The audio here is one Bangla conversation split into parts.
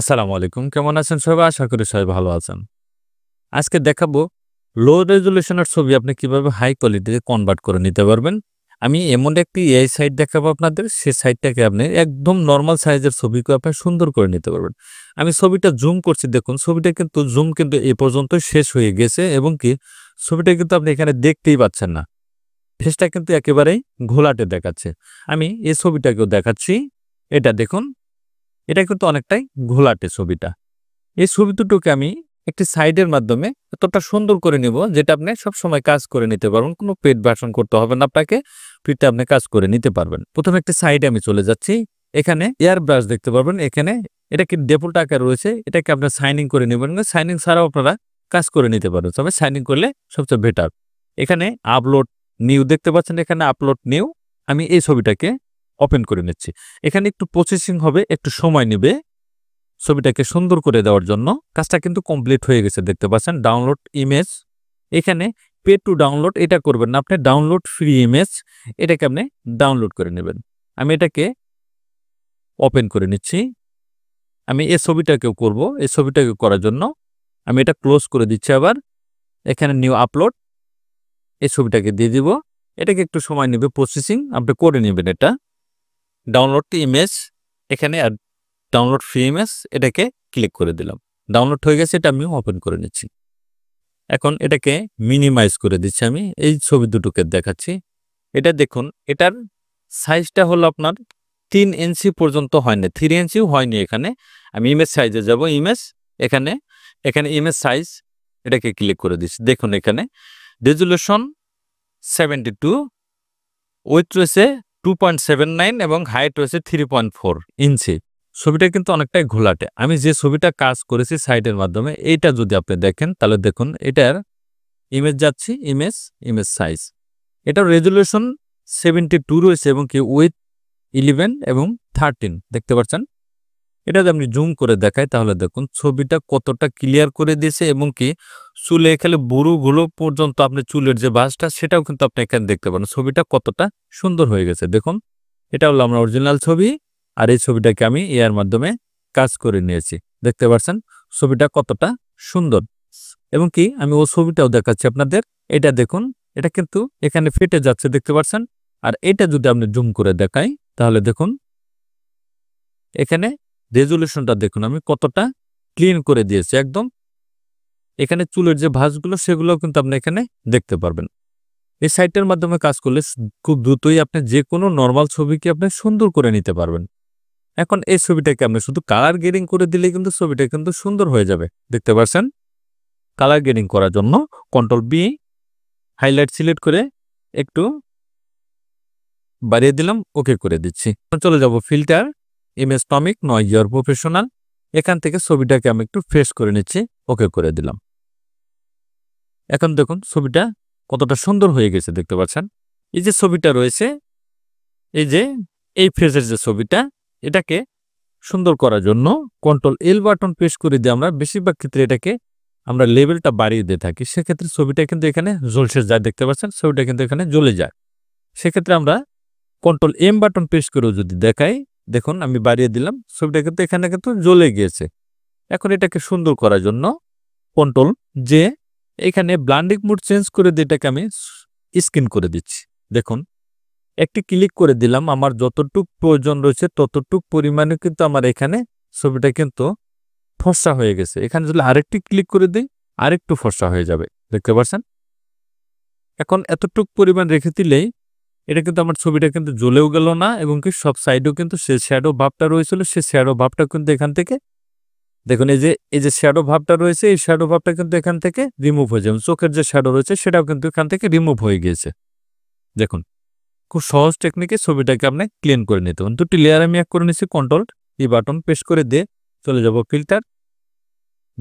আসসালামু আলাইকুম কেমন আছেন সবাই আশা করি সবাই ভালো আছেন আজকে দেখাবো লো রেজুলেশনের ছবি আপনি কিভাবে হাই কোয়ালিটিতে কনভার্ট করে নিতে পারবেন আমি এমন একটি এই সাইট দেখাবো আপনাদের সে সাইটটাকে আপনি একদম নর্মাল সাইজের ছবিকে আপনি সুন্দর করে নিতে পারবেন আমি ছবিটা জুম করছি দেখুন ছবিটা কিন্তু জুম কিন্তু এ পর্যন্ত শেষ হয়ে গেছে এবং কি ছবিটা কিন্তু আপনি এখানে দেখতেই পাচ্ছেন না ফেসটা কিন্তু একেবারেই ঘোলাটে দেখাচ্ছে আমি এই ছবিটাকেও দেখাচ্ছি এটা দেখুন এটা কিন্তু অনেকটাই ঘোলাটে ছবিটা এই ছবি দুটোকে আমি একটি সাইডের মাধ্যমে এতটা সুন্দর করে নিব যেটা আপনি সবসময় কাজ করে নিতে পারবেন কোনো পেট ভাষণ করতে হবে না আপনাকে ফিরতে আপনি কাজ করে নিতে পারবেন প্রথমে একটি সাইডে আমি চলে যাচ্ছি এখানে এয়ার ব্রাশ দেখতে পারবেন এখানে এটা কি ডেপুল টাকা রয়েছে এটাকে আপনার সাইনিং করে নেবেন সাইনিং ছাড়াও আপনারা কাজ করে নিতে পারবেন তবে সাইনিং করলে সবচেয়ে বেটার এখানে আপলোড নিউ দেখতে পাচ্ছেন এখানে আপলোড নিউ আমি এই ছবিটাকে ওপেন করে নিচ্ছি এখানে একটু প্রসেসিং হবে একটু সময় নেবে ছবিটাকে সুন্দর করে দেওয়ার জন্য কাজটা কিন্তু কমপ্লিট হয়ে গেছে দেখতে পাচ্ছেন ডাউনলোড ইমেজ এখানে পে টু ডাউনলোড এটা করবেন না আপনি ডাউনলোড ফ্রি ইমেজ এটাকে আপনি ডাউনলোড করে নেবেন আমি এটাকে ওপেন করে নিচ্ছি আমি এ ছবিটাকেও করব এই ছবিটাকে করার জন্য আমি এটা ক্লোজ করে দিচ্ছি আবার এখানে নিউ আপলোড এই ছবিটাকে দিয়ে দিব এটাকে একটু সময় নেবে প্রসেসিং আপনি করে নেবেন এটা ডাউনলোড টু ইমেজ এখানে আর ডাউনলোড ফ্রি ইমেজ এটাকে ক্লিক করে দিলাম ডাউনলোড হয়ে গেছে এটা আমি ওপেন করে নিচ্ছি এখন এটাকে মিনিমাইজ করে দিচ্ছি আমি এই ছবি দুটোকে দেখাচ্ছি এটা দেখুন এটার সাইজটা হলো আপনার তিন ইঞ্চি পর্যন্ত হয়নি থ্রি ইঞ্চিও হয়নি এখানে আমি ইমেজ সাইজে যাব ইমেজ এখানে এখানে ইমেজ সাইজ এটাকে ক্লিক করে দিচ্ছি দেখুন এখানে রেজুলেশন সেভেন্টি টু ওয়েট রয়েছে টু পয়েন্ট সেভেন নাইন এবং হাইট রয়েছে থ্রি পয়েন্ট ফোর ইঞ্চি ছবিটা কিন্তু অনেকটাই ঘোলাটে আমি যে ছবিটা কাজ করেছি সাইটের মাধ্যমে এইটা যদি আপনি দেখেন তাহলে দেখুন এটার ইমেজ যাচ্ছি ইমেজ ইমেজ সাইজ এটার রেজুলেশন সেভেন্টি টু রয়েছে এবং কি উইথ ইলেভেন এবং থার্টিন দেখতে পাচ্ছেন এটা যদি আমি জুম করে দেখাই তাহলে দেখুন ছবিটা কতটা ক্লিয়ার করে দিয়েছে এবং কি চুলে এখানে বুড়োগুলো পর্যন্ত আপনি চুলের যে বাসটা সেটাও কিন্তু আপনি এখানে দেখতে পারেন ছবিটা কতটা সুন্দর হয়ে গেছে দেখুন এটা হলো আমরা অরিজিনাল ছবি আর এই ছবিটাকে আমি এয়ার মাধ্যমে কাজ করে নিয়েছি দেখতে পাচ্ছেন ছবিটা কতটা সুন্দর এবং কি আমি ও ছবিটাও দেখাচ্ছি আপনাদের এটা দেখুন এটা কিন্তু এখানে ফেটে যাচ্ছে দেখতে পাচ্ছেন আর এটা যদি আপনি জুম করে দেখাই তাহলে দেখুন এখানে রেজুলেশনটা দেখুন আমি কতটা ক্লিন করে দিয়েছি একদম এখানে চুলের যে ভাঁজগুলো সেগুলো কিন্তু আপনি এখানে দেখতে পারবেন এই সাইটের মাধ্যমে কাজ করলে খুব দ্রুতই আপনি যে কোনো নর্মাল ছবিকে আপনি সুন্দর করে নিতে পারবেন এখন এই ছবিটাকে আপনি শুধু কালার গেডিং করে দিলে কিন্তু ছবিটা কিন্তু সুন্দর হয়ে যাবে দেখতে পাচ্ছেন কালার গেডিং করার জন্য কন্ট্রোল বি হাইলাইট সিলেক্ট করে একটু বাড়িয়ে দিলাম ওকে করে দিচ্ছি চলে যাব ফিল্টার ইমেজ কমিক নয় ইয়ার প্রফেশনাল এখান থেকে ছবিটাকে আমি একটু ফ্রেশ করে নিচ্ছি ওকে করে দিলাম এখন দেখুন ছবিটা কতটা সুন্দর হয়ে গেছে দেখতে পাচ্ছেন এই যে ছবিটা রয়েছে এই যে এই ফ্রেজের যে ছবিটা এটাকে সুন্দর করার জন্য কন্ট্রোল এল বাটন প্রেস করে দিয়ে আমরা বেশিরভাগ ক্ষেত্রে এটাকে আমরা লেভেলটা বাড়িয়ে দিয়ে থাকি সেক্ষেত্রে ছবিটা কিন্তু এখানে জলসে যায় দেখতে পাচ্ছেন ছবিটা কিন্তু এখানে জ্বলে যায় সেক্ষেত্রে আমরা কন্ট্রোল এম বাটন প্রেস করেও যদি দেখাই দেখুন আমি বাড়িয়ে দিলাম ছবিটা কিন্তু এখানে কিন্তু জ্বলে গিয়েছে এখন এটাকে সুন্দর করার জন্য কন্ট্রোল যে এখানে ব্লান্ডিং মুড চেঞ্জ করে দিয়ে এটাকে আমি স্ক্রিন করে দিচ্ছি দেখুন একটি ক্লিক করে দিলাম আমার যতটুক প্রয়োজন রয়েছে ততটুক পরিমাণে কিন্তু আমার এখানে ছবিটা কিন্তু ফর্সা হয়ে গেছে এখানে যদি আরেকটি ক্লিক করে দিই আরেকটু ফর্সা হয়ে যাবে দেখতে পাচ্ছেন এখন এতটুক পরিমাণ রেখে দিলেই এটা কিন্তু আমার ছবিটা কিন্তু জ্বলেও গেল না এবং কি সব সাইডও কিন্তু সে শ্যাডো ভাবটা রয়েছিল সে শ্যাডো ভাবটা কিন্তু এখান থেকে দেখুন এই যে এই যে শ্যাডো ভাবটা রয়েছে এই শ্যাডো ভাবটা কিন্তু এখান থেকে রিমুভ হয়ে যাবে চোখের যে শ্যাডো রয়েছে সেটাও কিন্তু এখান থেকে রিমুভ হয়ে গিয়েছে দেখুন খুব সহজ টেকনিকে ছবিটাকে আপনি ক্লিন করে নিতে হবে দুটি লেয়ার আমি এক করে নিচ্ছি কন্ট্রোল ই বাটন পেশ করে দিয়ে চলে যাব ফিল্টার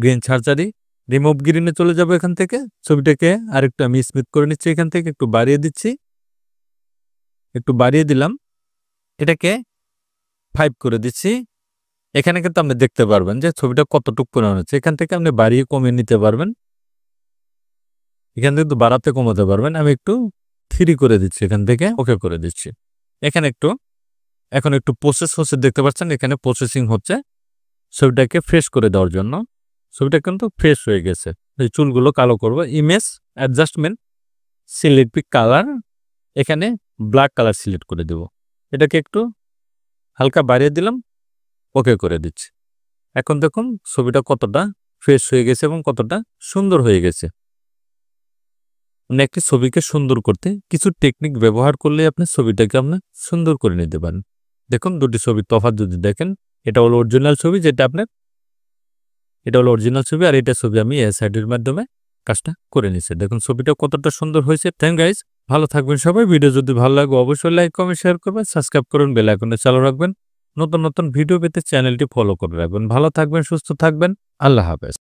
গ্রিন সার্জারি রিমুভ গ্রিনে চলে যাব এখান থেকে ছবিটাকে আরেকটু আমি স্মিথ করে নিচ্ছি এখান থেকে একটু বাড়িয়ে দিচ্ছি একটু বাড়িয়ে দিলাম এটাকে ফাইভ করে দিচ্ছি এখানে কিন্তু আপনি দেখতে পারবেন যে ছবিটা কতটুকু পরিমাণ হচ্ছে এখান থেকে আপনি বাড়িয়ে কমিয়ে নিতে পারবেন এখান থেকে তো বাড়াতে কমাতে পারবেন আমি একটু থ্রি করে দিচ্ছি এখান থেকে ওকে করে দিচ্ছি এখানে একটু এখন একটু প্রসেস হচ্ছে দেখতে পাচ্ছেন এখানে প্রসেসিং হচ্ছে ছবিটাকে ফ্রেশ করে দেওয়ার জন্য ছবিটা কিন্তু ফ্রেশ হয়ে গেছে এই চুলগুলো কালো করব ইমেজ অ্যাডজাস্টমেন্ট সিলেক্ট কালার এখানে ব্ল্যাক কালার সিলেক্ট করে দেব এটাকে একটু হালকা বাড়িয়ে দিলাম ওকে করে দিচ্ছি এখন দেখুন ছবিটা কতটা ফ্রেশ হয়ে গেছে এবং কতটা সুন্দর হয়ে গেছে আপনি মানে একটি ছবিকে সুন্দর করতে কিছু টেকনিক ব্যবহার করলে আপনি ছবিটাকে আপনি সুন্দর করে নিতে পারেন দেখুন দুটি ছবির তফাৎ যদি দেখেন এটা হলো অরিজিনাল ছবি যেটা আপনার এটা হলো অরিজিনাল ছবি আর এটা ছবি আমি এসআইডির মাধ্যমে কাজটা করে নিচ্ছি দেখুন ছবিটা কতটা সুন্দর হয়েছে থ্যাংক গাইজ ভালো থাকবেন সবাই ভিডিও যদি ভালো লাগে অবশ্যই লাইক কমেন্ট শেয়ার করবেন সাবস্ক্রাইব করুন বেল আইকনে চালু রাখবেন নতুন নতুন ভিডিও পেতে চ্যানেলটি ফলো করে রাখবেন ভালো থাকবেন সুস্থ থাকবেন আল্লাহ হাফেজ